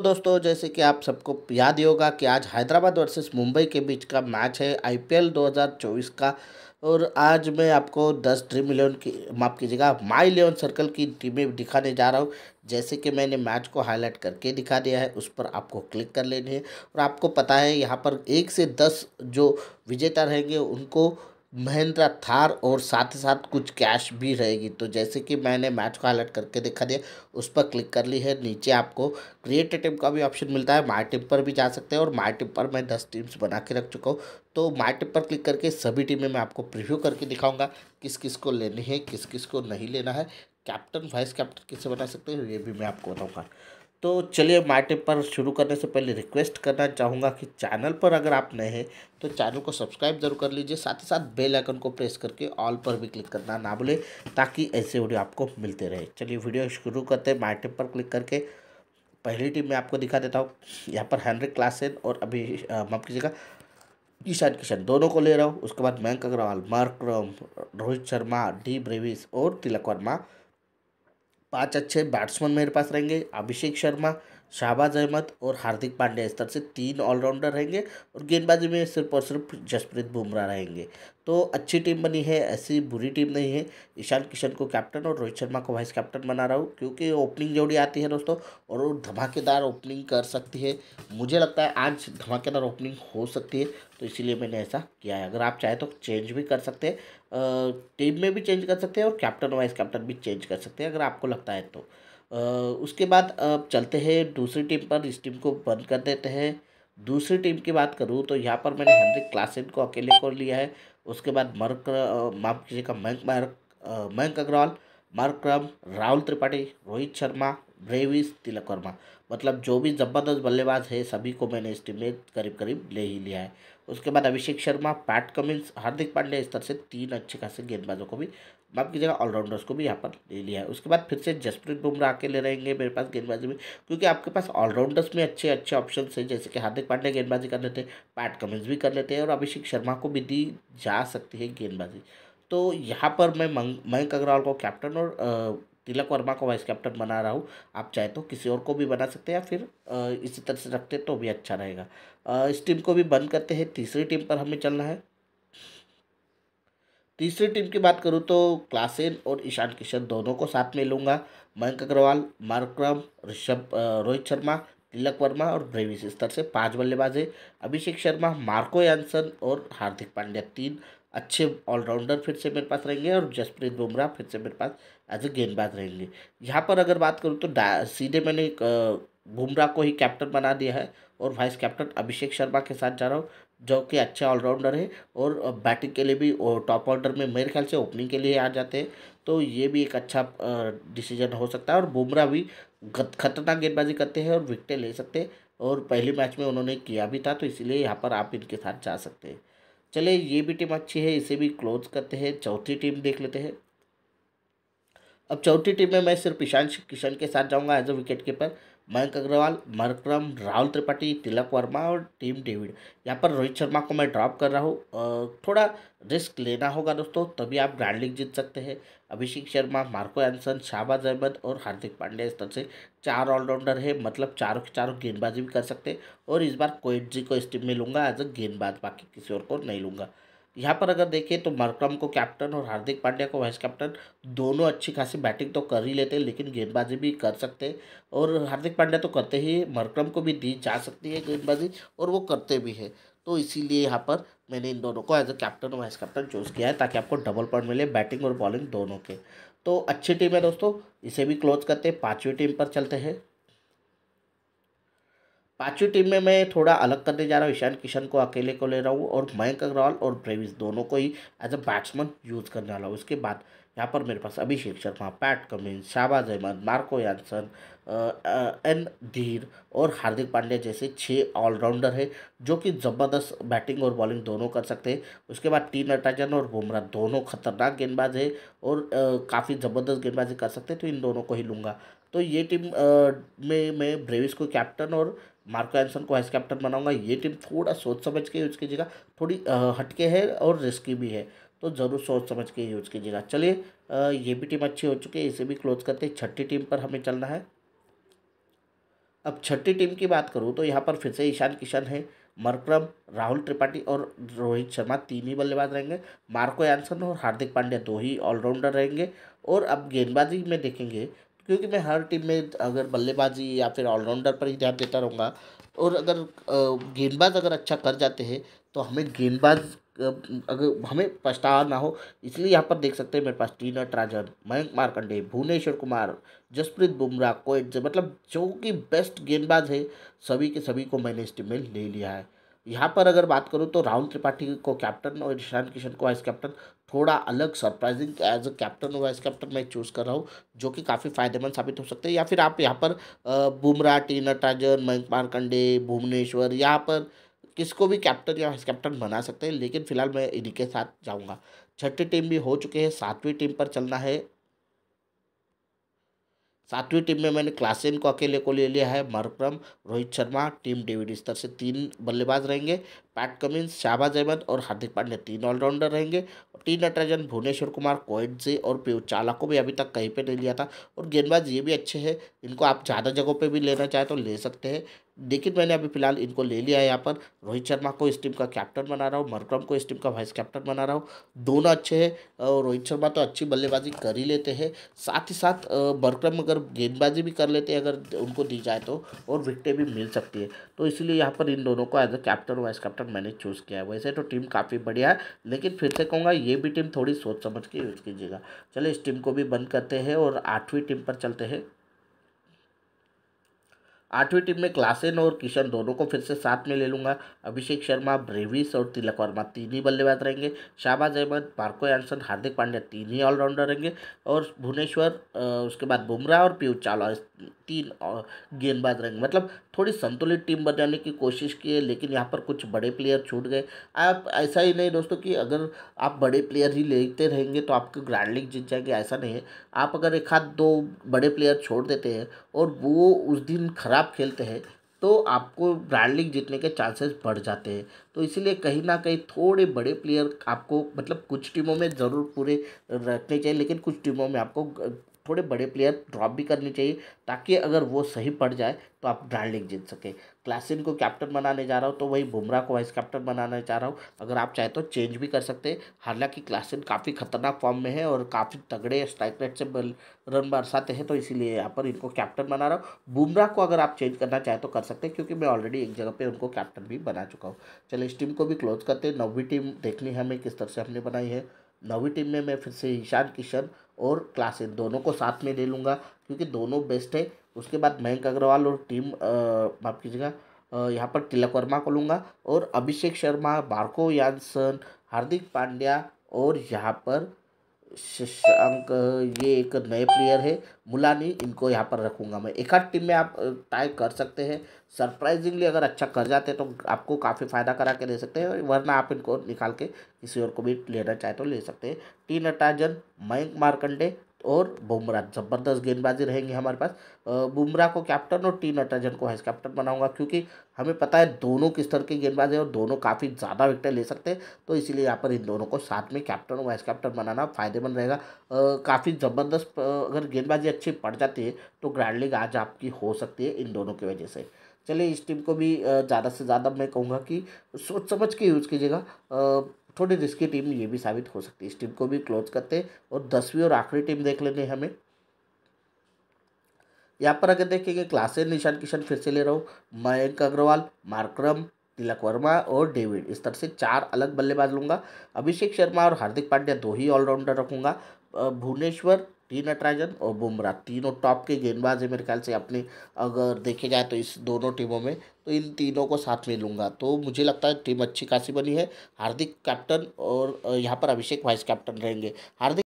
तो दोस्तों जैसे कि आप सबको याद ही होगा कि आज हैदराबाद वर्सेस मुंबई के बीच का मैच है आईपीएल 2024 का और आज मैं आपको 10 ड्रीम इलेवन की माफ़ कीजिएगा माई इलेवन सर्कल की टीमें दिखाने जा रहा हूँ जैसे कि मैंने मैच को हाईलाइट करके दिखा दिया है उस पर आपको क्लिक कर लेनी है और आपको पता है यहाँ पर एक से दस जो विजेता रहेंगे उनको महिंद्रा थार और साथ ही साथ कुछ कैश भी रहेगी तो जैसे कि मैंने मैच को हाईलाइट करके दिखा दिया उस पर क्लिक कर ली है नीचे आपको क्रिएट टीम का भी ऑप्शन मिलता है माई टीम पर भी जा सकते हैं और माई टीम पर मैं दस टीम्स बना के रख चुका हूँ तो माई टीम पर क्लिक करके सभी टीमें मैं आपको प्रिव्यू करके दिखाऊँगा किस किस को लेनी है किस किस को नहीं लेना है कैप्टन वाइस कैप्टन किससे बना सकते हैं ये भी मैं आपको बताऊँगा तो चलिए माय पर शुरू करने से पहले रिक्वेस्ट करना चाहूँगा कि चैनल पर अगर आप नए हैं तो चैनल को सब्सक्राइब जरूर कर लीजिए साथ ही साथ बेल आइकन को प्रेस करके ऑल पर भी क्लिक करना ना भूलें ताकि ऐसे वीडियो आपको मिलते रहे चलिए वीडियो शुरू करते हैं माय टिप पर क्लिक करके पहली टीम मैं आपको दिखा देता हूँ यहाँ पर हैंनरिक क्लासेन और अभी माफ कीजिएगा ईशान किशन दोनों को ले रहा हूँ उसके बाद Mayank Agarwal Mark Rohit Sharma D Brevis और तिलक वर्मा पांच अच्छे बैट्समैन मेरे पास रहेंगे अभिषेक शर्मा शाहबाज अहमद और हार्दिक पांड्या इस तरह से तीन ऑलराउंडर रहेंगे और गेंदबाजी में सिर्फ और सिर्फ जसप्रीत बुमराह रहेंगे तो अच्छी टीम बनी है ऐसी बुरी टीम नहीं है ईशान किशन को कैप्टन और रोहित शर्मा को वाइस कैप्टन बना रहा हूँ क्योंकि ओपनिंग जोड़ी आती है दोस्तों और वो धमाकेदार ओपनिंग कर सकती है मुझे लगता है आज धमाकेदार ओपनिंग हो सकती है तो इसीलिए मैंने ऐसा किया है अगर आप चाहें तो चेंज भी कर सकते हैं टीम में भी चेंज कर सकते हैं और कैप्टन वाइस कैप्टन भी चेंज कर सकते हैं अगर आपको लगता है तो उसके बाद अब चलते हैं दूसरी टीम पर इस टीम को बंद कर देते हैं दूसरी टीम की बात करूँ तो यहाँ पर मैंने हेनरिक क्लासिन को अकेले को लिया है उसके बाद मर्क माफ कीजिएगा मयंक मयंक अग्रवाल मार्क्रम राहुल त्रिपाठी रोहित शर्मा ब्रेविस तिलक वर्मा मतलब जो भी ज़बरदस्त बल्लेबाज है सभी को मैंने इस टीम में करीब करीब ले ही लिया है उसके बाद अभिषेक शर्मा पैट कमिंस हार्दिक पांडे इस तरह से तीन अच्छे खासे गेंदबाजों को भी की जगह ऑलराउंडर्स को भी यहाँ पर ले लिया है उसके बाद फिर से जसप्रीत बुमराह ले रहेंगे मेरे पास गेंदबाजी में क्योंकि आपके पास ऑलराउंडर्स में अच्छे अच्छे ऑप्शन है जैसे कि हार्दिक पांडे गेंदबाजी कर लेते हैं पैट कमिंस भी कर लेते हैं और अभिषेक शर्मा को भी दी जा सकती है गेंदबाजी तो यहाँ पर मैं मयंक अग्रवाल को कैप्टन और तिलक वर्मा को वाइस कैप्टन बना रहा हूँ आप चाहे तो किसी और को भी बना सकते हैं या फिर इसी तरह से रखते तो भी अच्छा रहेगा इस टीम को भी बंद करते हैं तीसरी टीम पर हमें चलना है तीसरी टीम की बात करूँ तो क्लासेन और ईशान किशन दोनों को साथ में लूँगा मयंक अग्रवाल मार्क्रम ऋषभ रोहित शर्मा तिलक वर्मा और ब्रेविस इस तरह से पांच बल्लेबाज है अभिषेक शर्मा मार्को यानसन और हार्दिक पांड्या तीन अच्छे ऑलराउंडर फिर से मेरे पास रहेंगे और जसप्रीत बुमराह फिर से मेरे पास एज ए गेंदबाज रहेंगे यहाँ पर अगर बात करूँ तो सीधे मैंने बुमराह को ही कैप्टन बना दिया है और वाइस कैप्टन अभिषेक शर्मा के साथ जा रहा हूँ जो कि अच्छे ऑलराउंडर है और बैटिंग के लिए भी टॉप ऑर्डर में मेरे ख्याल से ओपनिंग के लिए आ जाते हैं तो ये भी एक अच्छा डिसीजन हो सकता है और बुमराह भी खतरनाक गेंदबाजी करते हैं और विकटें ले सकते हैं और पहले मैच में उन्होंने किया भी था तो इसलिए यहाँ पर आप इनके साथ जा सकते हैं चले ये भी टीम अच्छी है इसे भी क्लोज करते हैं चौथी टीम देख लेते हैं अब चौथी टीम में मैं सिर्फ ईशांत किशन के साथ जाऊंगा as a wicket keeper Mayank Agarwal Markram Rahul Tripathi Tilak Varma और टीम डेविड यहाँ पर रोहित शर्मा को मैं ड्रॉप कर रहा हूँ थोड़ा रिस्क लेना होगा दोस्तों तभी आप ग्रैंड लीग जीत सकते हैं अभिषेक शर्मा मार्को एंसन शाहबाज अहमद और हार्दिक पांडे इस तरह से चार ऑलराउंडर है मतलब चारों के चारों गेंदबाजी भी कर सकते हैं और इस बार कोइट जी को इस टीम में लूँगा एज अ गेंदबाज बाकी किसी और को नहीं लूँगा यहाँ पर अगर देखें तो मरक्रम को कैप्टन और हार्दिक पांड्या को वाइस कैप्टन दोनों अच्छी खासी बैटिंग तो कर ही लेते हैं लेकिन गेंदबाजी भी कर सकते हैं और हार्दिक पांड्या तो करते ही मरक्रम को भी दी जा सकती है गेंदबाजी और वो करते भी है तो इसीलिए यहाँ पर मैंने इन दोनों को एज अ कैप्टन और वाइस कैप्टन चूज़ किया है ताकि आपको डबल पॉइंट मिले बैटिंग और बॉलिंग दोनों के तो अच्छी टीम है दोस्तों इसे भी क्लोज करते हैं पाँचवीं टीम पर चलते हैं पांचवी टीम में मैं थोड़ा अलग करने जा रहा हूँ ईशान किशन को अकेले को ले रहा हूँ और मयंक अग्रवाल और ब्रेविस दोनों को ही एज अ बैट्समैन यूज़ करने वाला हूँ उसके बाद यहाँ पर मेरे पास Abhishek Sharma Pat Cummins Shahbaz Ahmed Marco Jansen N Dhir और हार्दिक पांड्या जैसे छः ऑलराउंडर हैं जो कि ज़बरदस्त बैटिंग और बॉलिंग दोनों कर सकते हैं उसके बाद टी नटाजन और बुमराह दोनों खतरनाक गेंदबाज है और काफ़ी ज़बरदस्त गेंदबाजी कर सकते हैं तो इन दोनों को ही लूँगा तो ये टीम आ, में मैं ब्रेविस को कैप्टन और मार्को एंसन को वाइस कैप्टन बनाऊंगा ये टीम थोड़ा सोच समझ के यूज जगह थोड़ी हटके है और रिस्की भी है तो ज़रूर सोच समझ के यूज़ कीजिएगा चलिए ये भी टीम अच्छी हो चुकी है इसे भी क्लोज करते हैं छठी टीम पर हमें चलना है अब छठी टीम की बात करूँ तो यहाँ पर फिर से ईशान किशन है मरक्रम राहुल त्रिपाठी और रोहित शर्मा तीन ही बल्लेबाज रहेंगे मार्को एंसन और हार्दिक पांड्या दो ही ऑलराउंडर रहेंगे और अब गेंदबाजी में देखेंगे क्योंकि मैं हर टीम में अगर बल्लेबाजी या फिर ऑलराउंडर पर ही ध्यान देता रहूँगा और अगर गेंदबाज अगर अच्छा कर जाते हैं तो हमें गेंदबाज अगर हमें पछतावा ना हो इसलिए यहाँ पर देख सकते हैं मेरे पास टीना ट्राजन मयंक मार्कंडे भुवनेश्वर कुमार जसप्रीत बुमराह कोइट मतलब जो कि बेस्ट गेंदबाज है सभी के सभी को मैंने इस टीम में ले लिया है यहाँ पर अगर बात करूँ तो राहुल त्रिपाठी को कैप्टन और ईशान किशन को वाइस कैप्टन थोड़ा अलग सरप्राइजिंग एज अ कैप्टन और वाइस कैप्टन मैं चूज़ कर रहा हूँ जो कि काफ़ी फायदेमंद साबित हो सकते हैं या फिर आप यहाँ पर बुमराह टी नटराजन मयंक मारकंडे भुवनेश्वर यहाँ पर किसको भी कैप्टन या वाइस कैप्टन बना सकते हैं लेकिन फिलहाल मैं इन्हीं के साथ जाऊंगा छठी टीम भी हो चुके हैं सातवीं टीम पर चलना है सातवीं टीम में मैंने क्लासेन को अकेले को ले लिया है Markram Rohit Sharma Tim David स्तर से तीन बल्लेबाज रहेंगे पैट कमिंस शाहबाज अहमद और हार्दिक पांड्या तीन ऑलराउंडर रहेंगे और टी नटराजन भुवनेश्वर कुमार कोयटजे और पीयू चाला को भी अभी तक कहीं पे नहीं लिया था और गेंदबाज ये भी अच्छे हैं इनको आप ज़्यादा जगहों पर भी लेना चाहें तो ले सकते हैं लेकिन मैंने अभी फिलहाल इनको ले लिया है यहाँ पर रोहित शर्मा को इस टीम का कैप्टन बना रहा हूँ मरक्रम को इस टीम का वाइस कैप्टन बना रहा हूँ दोनों अच्छे हैं और रोहित शर्मा तो अच्छी बल्लेबाजी कर ही लेते हैं साथ ही साथ मरक्रम अगर गेंदबाजी भी कर लेते हैं अगर उनको दी जाए तो और विकटें भी मिल सकती है तो इसलिए यहाँ पर इन दोनों को as a captain vice captain मैंने चूज़ किया है वैसे तो टीम काफ़ी बढ़िया है लेकिन फिर से कहूँगा ये भी टीम थोड़ी सोच समझ के यूज़ कीजिएगा चलिए इस टीम को भी बंद करते हैं और आठवीं टीम पर चलते हैं आठवीं टीम में क्लासेन और किशन दोनों को फिर से साथ में ले लूँगा अभिषेक शर्मा ब्रेविस और तिलक वर्मा तीन ही बल्लेबाज रहेंगे शाहबाज अहमद मार्को एंसन हार्दिक पांड्या तीन ही ऑलराउंडर रहेंगे और भुवनेश्वर उसके बाद बुमराह और पीयूष चावला तीन गेंदबाज रहेंगे मतलब थोड़ी संतुलित टीम बनाने की कोशिश की है लेकिन यहाँ पर कुछ बड़े प्लेयर छूट गए आप ऐसा ही नहीं दोस्तों कि अगर आप बड़े प्लेयर ही लेते रहेंगे तो आपके ग्रैंड लीग जीत जाएंगे ऐसा नहीं है आप अगर एक हाथ दो बड़े प्लेयर छोड़ देते हैं और वो उस दिन खराब आप खेलते हैं तो आपको ब्रांड लीग जीतने के चांसेस बढ़ जाते हैं तो इसलिए कहीं ना कहीं थोड़े बड़े प्लेयर आपको मतलब कुछ टीमों में ज़रूर पूरे रखने चाहिए लेकिन कुछ टीमों में आपको थोड़े बड़े प्लेयर ड्रॉप भी करनी चाहिए ताकि अगर वो सही पड़ जाए तो आप ग्रैंड लीग जीत सके क्लासिन को कैप्टन बनाने जा रहा हूँ तो वही बुमराह को वाइस कैप्टन बनाना चाह रहा हूँ अगर आप चाहे तो चेंज भी कर सकते हैं हालांकि क्लासिन काफ़ी खतरनाक फॉर्म में है और काफ़ी तगड़े स्ट्राइक रेट से रन बरसाते हैं तो इसीलिए यहाँ पर इनको कैप्टन बना रहा हूँ बुमराह को अगर आप चेंज करना चाहें तो कर सकते हैं क्योंकि मैं ऑलरेडी एक जगह पर उनको कैप्टन भी बना चुका हूँ चलिए इस टीम को भी क्लोज करते हैं नवी टीम देखनी हमें किस तरह से हमने बनाई है नौवीं टीम में मैं फिर से ईशान किशन और क्लास इन दोनों को साथ में ले लूँगा क्योंकि दोनों बेस्ट है उसके बाद मयंक अग्रवाल और टीम माफ कीजिएगा यहाँ पर तिलक वर्मा को लूँगा और अभिषेक शर्मा मार्को यानसन हार्दिक पांड्या और यहाँ पर शशांक ये एक नए प्लेयर है मुलानी इनको यहाँ पर रखूँगा मैं एक आध टीम में आप ट्राई कर सकते हैं सरप्राइजिंगली अगर अच्छा कर जाते तो आपको काफ़ी फ़ायदा करा के ले सकते हैं वरना आप इनको निकाल के किसी और को भी लेना चाहे तो ले सकते हैं टी नटाजन मयंक मार्कंडे और बुमराह ज़बरदस्त गेंदबाजी रहेंगे हमारे पास बुमराह को कैप्टन और टी नटराजन को वाइस कैप्टन बनाऊंगा क्योंकि हमें पता है दोनों किस तरह के गेंदबाज हैं और दोनों काफ़ी ज़्यादा विकटें ले सकते हैं तो इसीलिए यहाँ पर इन दोनों को साथ में कैप्टन और वाइस कैप्टन बनाना फ़ायदेमंद रहेगा काफ़ी ज़बरदस्त अगर गेंदबाजी अच्छी पड़ जाती है तो ग्रैंड लीग आज आपकी हो सकती है इन दोनों की वजह से चलिए इस टीम को भी ज़्यादा से ज़्यादा मैं कहूँगा कि सोच समझ के यूज़ कीजिएगा थोड़ी रिस्की टीम ये भी साबित हो सकती है इस टीम को भी क्लोज करते और दसवीं और आखिरी टीम देख लेने हमें यहाँ पर अगर देखेंगे क्लासे निशान किशन फिर से ले रहा हूँ मयंक अग्रवाल मार्क्रम तिलक वर्मा और डेविड इस तरह से चार अलग बल्लेबाज लूंगा अभिषेक शर्मा और हार्दिक पांड्या दो ही ऑलराउंडर रखूंगा भुवनेश्वर टी नटराजन और बुमराह तीनों टॉप के गेंदबाज है मेरे ख्याल से अपने अगर देखे जाए तो इस दोनों टीमों में तो इन तीनों को साथ में लूँगा तो मुझे लगता है टीम अच्छी खासी बनी है हार्दिक कैप्टन और यहाँ पर अभिषेक वाइस कैप्टन रहेंगे हार्दिक